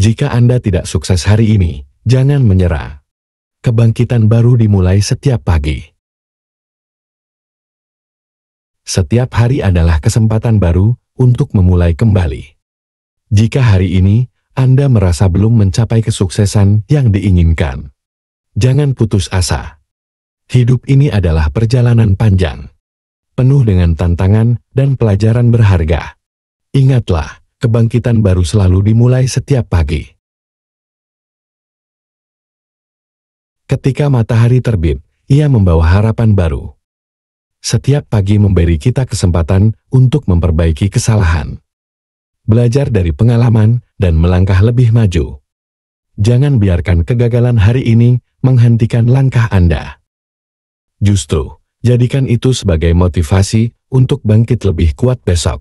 Jika Anda tidak sukses hari ini, jangan menyerah. Kebangkitan baru dimulai setiap pagi. Setiap hari adalah kesempatan baru untuk memulai kembali. Jika hari ini Anda merasa belum mencapai kesuksesan yang diinginkan, jangan putus asa. Hidup ini adalah perjalanan panjang, penuh dengan tantangan dan pelajaran berharga. Ingatlah, kebangkitan baru selalu dimulai setiap pagi. Ketika matahari terbit, ia membawa harapan baru. Setiap pagi memberi kita kesempatan untuk memperbaiki kesalahan. Belajar dari pengalaman dan melangkah lebih maju. Jangan biarkan kegagalan hari ini menghentikan langkah Anda. Justru, jadikan itu sebagai motivasi untuk bangkit lebih kuat besok.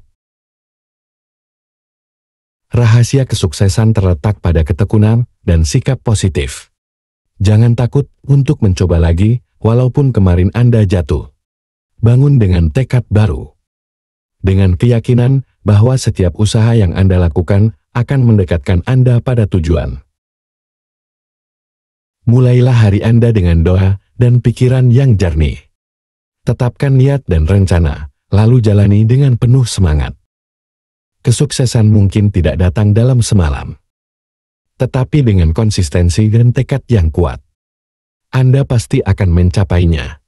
Rahasia kesuksesan terletak pada ketekunan dan sikap positif. Jangan takut untuk mencoba lagi, walaupun kemarin Anda jatuh. Bangun dengan tekad baru. Dengan keyakinan bahwa setiap usaha yang Anda lakukan akan mendekatkan Anda pada tujuan. Mulailah hari Anda dengan doa dan pikiran yang jernih. Tetapkan niat dan rencana, lalu jalani dengan penuh semangat kesuksesan mungkin tidak datang dalam semalam. Tetapi dengan konsistensi dan tekad yang kuat, Anda pasti akan mencapainya.